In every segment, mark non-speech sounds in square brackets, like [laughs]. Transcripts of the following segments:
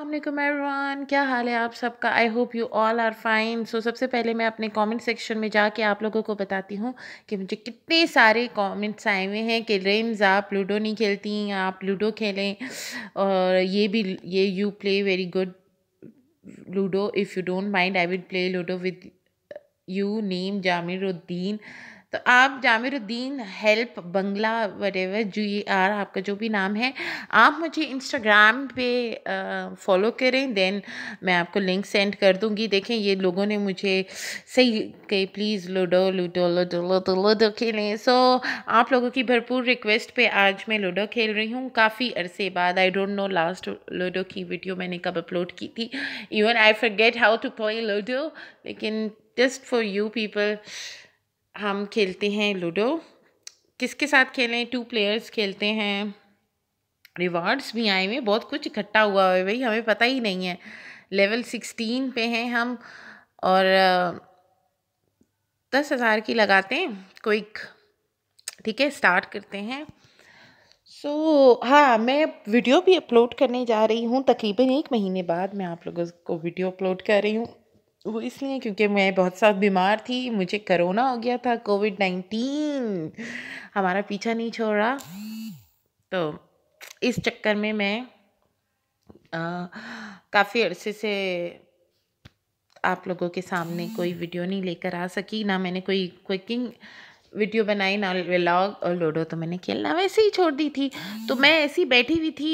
अल्लाम एवरीवन क्या हाल है आप सबका I hope you all are fine so सबसे पहले मैं अपने कमेंट सेक्शन में जाके आप लोगों को बताती हूँ कि मुझे कितने सारे कमेंट्स आए हुए हैं कि रेम्स आप लूडो नहीं खेलती आप लूडो खेलें और ये भी ये you play very good ludo if you don't mind I will play ludo with you name Jamiruddin तो आप जामिरुद्दीन हेल्प बंगला वटेवर ई आर आपका जो भी नाम है आप मुझे इंस्टाग्राम पे फॉलो करें देन मैं आपको लिंक सेंड कर दूंगी देखें ये लोगों ने मुझे सही कही please ludo ludo ludo ludo ludo खेलें सो आप लोगों की भरपूर रिक्वेस्ट पे आज मैं लूडो खेल रही हूँ काफ़ी अरसे बाद I don't know last ludo की वीडियो मैंने कब अपलोड की थी even I forget how to play ludo लेकिन जस्ट फॉर यू पीपल हम खेलते हैं लूडो किसके साथ खेलें टू प्लेयर्स खेलते हैं रिवार्ड्स भी आए हुए बहुत कुछ इकट्ठा हुआ है भाई हमें पता ही नहीं है लेवल सिक्सटीन पे हैं हम और दस हज़ार की लगाते हैं क्विक ठीक है स्टार्ट करते हैं सो so, हाँ मैं वीडियो भी अपलोड करने जा रही हूँ तकरीबन एक महीने बाद मैं आप लोगों को वीडियो अपलोड कर रही हूँ वो इसलिए क्योंकि मैं बहुत सा बीमार थी मुझे करोना हो गया था कोविड नाइन्टीन हमारा पीछा नहीं छोड़ रहा तो इस चक्कर में मैं काफ़ी अरसे से आप लोगों के सामने कोई वीडियो नहीं लेकर आ सकी ना मैंने कोई कुकिंग वीडियो बनाई ना व्लॉग और लूडो तो मैंने खेलना वैसे ही छोड़ दी थी तो मैं ऐसी बैठी हुई थी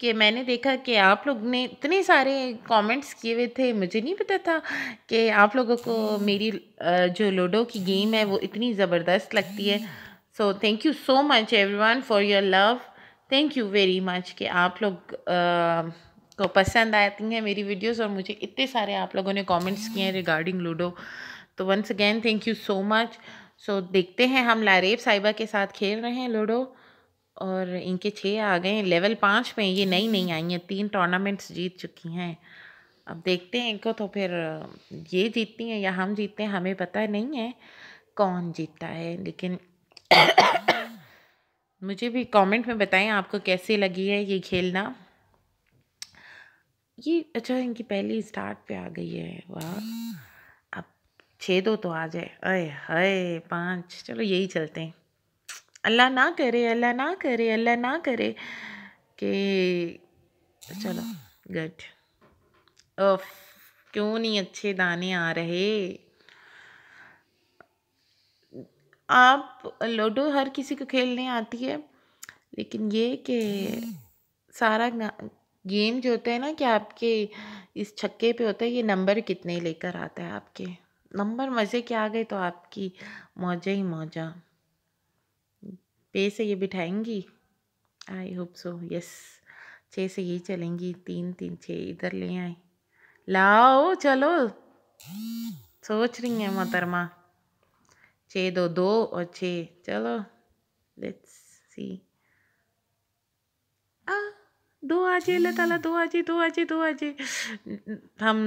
कि मैंने देखा कि आप लोग ने इतने सारे कमेंट्स किए हुए थे मुझे नहीं पता था कि आप लोगों को मेरी जो लूडो की गेम है वो इतनी ज़बरदस्त लगती है so thank you so much one for your love thank you very much कि आप लोग आ, को पसंद आती हैं मेरी वीडियोस और मुझे इतने सारे आप लोगों ने कमेंट्स किए हैं रिगार्डिंग लूडो तो once again thank you so much so so, देखते हैं हम लारेब साहिबा के साथ खेल रहे हैं लूडो और इनके छः आ गए लेवल पाँच में ये नई नई आई हैं तीन टूर्नामेंट्स जीत चुकी हैं अब देखते हैं इनको तो फिर ये जीतती हैं या हम जीतते हैं हमें पता नहीं है कौन जीतता है लेकिन मुझे भी कमेंट में बताएं आपको कैसे लगी है ये खेलना ये अच्छा इनकी पहली स्टार्ट पे आ गई है वाह छः दो तो आ जाए अय हाय पाँच चलो यही चलते हैं अल्लाह ना करे अल्लाह ना करे अल्लाह ना करे कि चलो गड ओफ क्यों नहीं अच्छे दाने आ रहे आप लूडो हर किसी को खेलने आती है लेकिन ये कि सारा गेम जो होता है ना कि आपके इस छक्के पे होता है ये नंबर कितने लेकर आता है आपके नंबर मज़े के आ गए तो आपकी मौजा ही मौजा पे से ये बिठाएंगी आई होप सो यस छः से यही चलेंगी तीन तीन छः इधर ले आए लाओ चलो सोच रही हैं मोहतरमा छः दो दो और छः चलो लेट्स सी आ दो आजे अल्लाह ताला दो आजे दो आजे दो आजे हम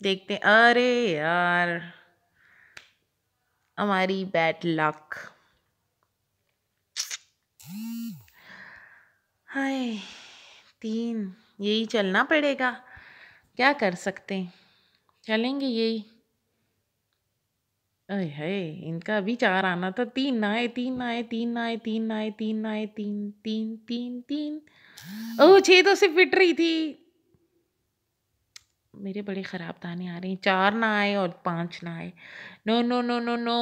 देखते हैं अरे यार हमारी बैड लक हाय तीन यही चलना पड़ेगा क्या कर सकते हैं चलेंगे यही अरे है इनका अभी चार आना था तीन ना आए तीन ना आए तीन ना आए तीन ना आए तीन ना आए तीन तीन तीन तीन ओ छः तो सिर्फ फिट रही थी मेरे बड़े ख़राब दाने आ रहे हैं चार ना आए और पांच ना आए no no no no no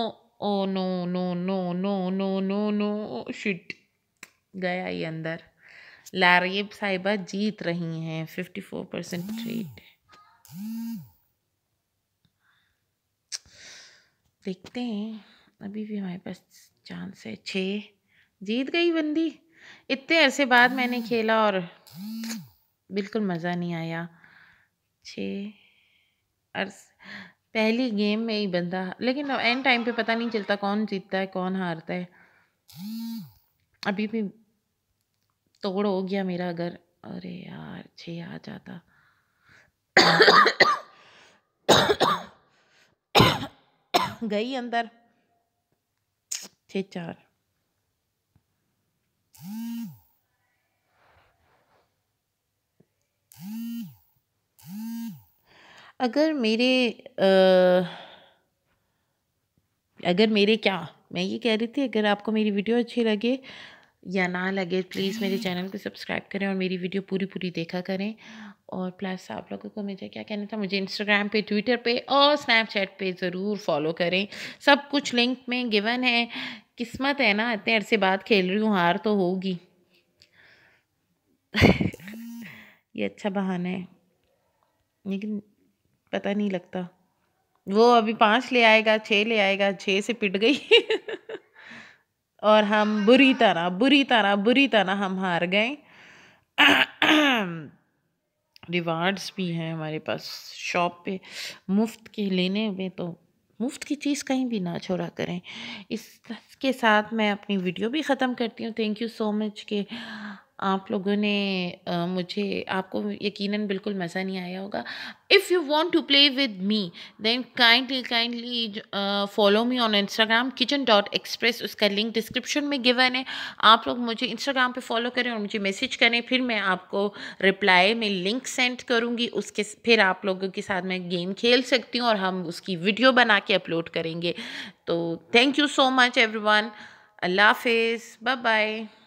oh no no no no no no no shit गया ये अंदर लारियब साहिबा जीत रही हैं फिफ्टी फोर परसेंट रेट देखते हैं अभी भी हमारे पास चांस है छः जीत गई बंदी इतने अरसे बाद मैंने खेला और बिल्कुल मज़ा नहीं आया छः अर्स पहली गेम में ही बंदा लेकिन एंड टाइम पे पता नहीं चलता कौन जीतता है कौन हारता है अभी भी तोड़ हो गया मेरा अगर अरे यार छ आ जाता गई अंदर छः चार अगर मेरे अगर मेरे क्या मैं ये कह रही थी अगर आपको मेरी वीडियो अच्छी लगे या ना लगे प्लीज़ मेरे चैनल को सब्सक्राइब करें और मेरी वीडियो पूरी पूरी देखा करें और प्लस आप लोगों को मुझे क्या कहना था मुझे इंस्टाग्राम पे ट्विटर पे और स्नैपचैट पे ज़रूर फॉलो करें सब कुछ लिंक में गिवन है किस्मत है ना इतने अरसे बाद खेल रही हूँ हार तो होगी [laughs] ये अच्छा बहाना है लेकिन पता नहीं लगता वो अभी पाँच ले आएगा छः ले आएगा छः से पिट गई [laughs] और हम बुरी तरह बुरी तरह बुरी तरह हम हार गए [clears throat] रिवार्ड्स भी हैं हमारे पास शॉप पे मुफ्त के लेने में तो मुफ्त की चीज़ कहीं भी ना छोड़ा करें इसके साथ मैं अपनी वीडियो भी ख़त्म करती हूँ थैंक यू सो मच के आप लोगों ने आ, मुझे आपको यकीनन बिल्कुल मज़ा नहीं आया होगा if you want to play with me then kindly kindly follow me on Instagram kitchen dot express उसका लिंक डिस्क्रिप्शन में गिवन है आप लोग मुझे इंस्टाग्राम पे फॉलो करें और मुझे मैसेज करें फिर मैं आपको रिप्लाई में लिंक सेंड करूँगी उसके फिर आप लोगों के साथ मैं गेम खेल सकती हूँ और हम उसकी वीडियो बना के अपलोड करेंगे तो thank you so much everyone अल्लाह हाफिज़ बाय बाय